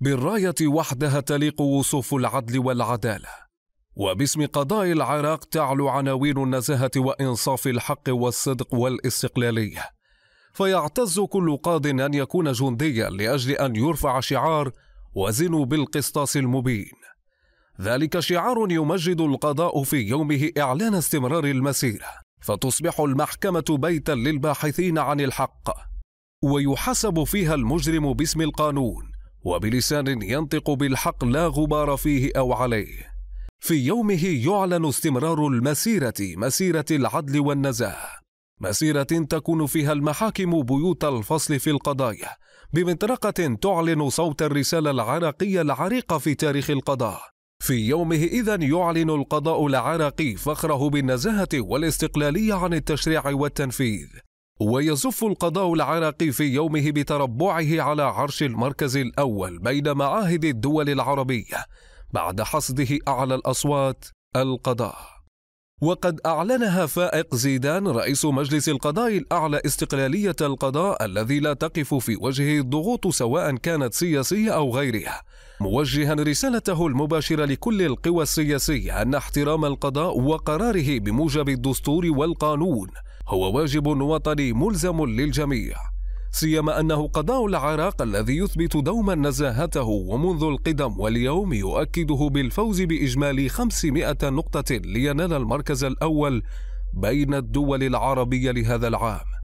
بالرايه وحدها تليق وصوف العدل والعداله وباسم قضاء العراق تعلو عناوين النزاهه وانصاف الحق والصدق والاستقلاليه فيعتز كل قاض ان يكون جنديا لاجل ان يرفع شعار وزنوا بالقسطاس المبين ذلك شعار يمجد القضاء في يومه اعلان استمرار المسيره فتصبح المحكمه بيتا للباحثين عن الحق ويحاسب فيها المجرم باسم القانون وبلسان ينطق بالحق لا غبار فيه او عليه في يومه يعلن استمرار المسيره مسيره العدل والنزاهه مسيره تكون فيها المحاكم بيوت الفصل في القضايا بمطرقه تعلن صوت الرساله العراقيه العريقه في تاريخ القضاء في يومه اذا يعلن القضاء العراقي فخره بالنزاهه والاستقلاليه عن التشريع والتنفيذ ويزف القضاء العراقي في يومه بتربعه على عرش المركز الأول بين معاهد الدول العربية بعد حصده أعلى الأصوات القضاء وقد أعلنها فائق زيدان رئيس مجلس القضاء الأعلى استقلالية القضاء الذي لا تقف في وجهه الضغوط سواء كانت سياسية أو غيرها موجها رسالته المباشرة لكل القوى السياسية أن احترام القضاء وقراره بموجب الدستور والقانون هو واجب وطني ملزم للجميع سيما أنه قضاء العراق الذي يثبت دوما نزاهته ومنذ القدم واليوم يؤكده بالفوز بإجمالي 500 نقطة لينال المركز الأول بين الدول العربية لهذا العام